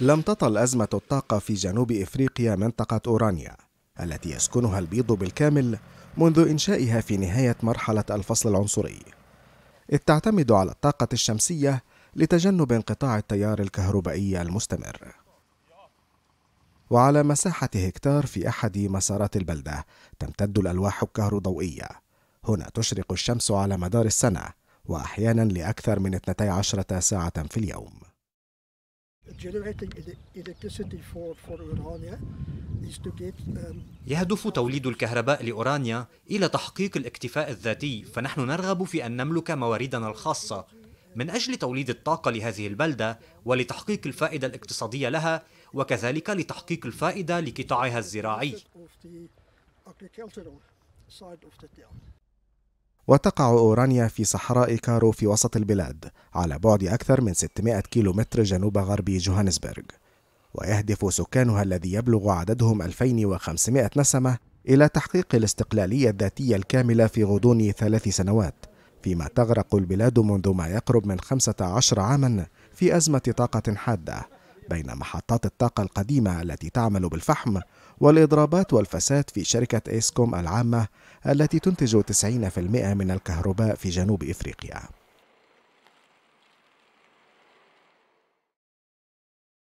لم تطل أزمة الطاقة في جنوب إفريقيا منطقة أورانيا التي يسكنها البيض بالكامل منذ إنشائها في نهاية مرحلة الفصل العنصري إذ تعتمد على الطاقة الشمسية لتجنب انقطاع التيار الكهربائي المستمر وعلى مساحة هكتار في أحد مسارات البلدة تمتد الألواح الكهروضوئية هنا تشرق الشمس على مدار السنة وأحيانا لأكثر من 12 ساعة في اليوم generating electricity for for Urania يهدف توليد الكهرباء لأورانيا إلى تحقيق الاكتفاء الذاتي فنحن نرغب في أن نملك مواردنا الخاصة من أجل توليد الطاقة لهذه البلدة ولتحقيق الفائدة الاقتصادية لها وكذلك لتحقيق الفائدة لقطاعها الزراعي وتقع أورانيا في صحراء كارو في وسط البلاد على بعد أكثر من 600 كيلومتر جنوب غرب جوهانسبرغ ويهدف سكانها الذي يبلغ عددهم 2500 نسمة إلى تحقيق الاستقلالية الذاتية الكاملة في غضون ثلاث سنوات فيما تغرق البلاد منذ ما يقرب من 15 عاما في أزمة طاقة حادة بين محطات الطاقة القديمة التي تعمل بالفحم والإضرابات والفساد في شركة إيسكوم العامة التي تنتج 90% من الكهرباء في جنوب إفريقيا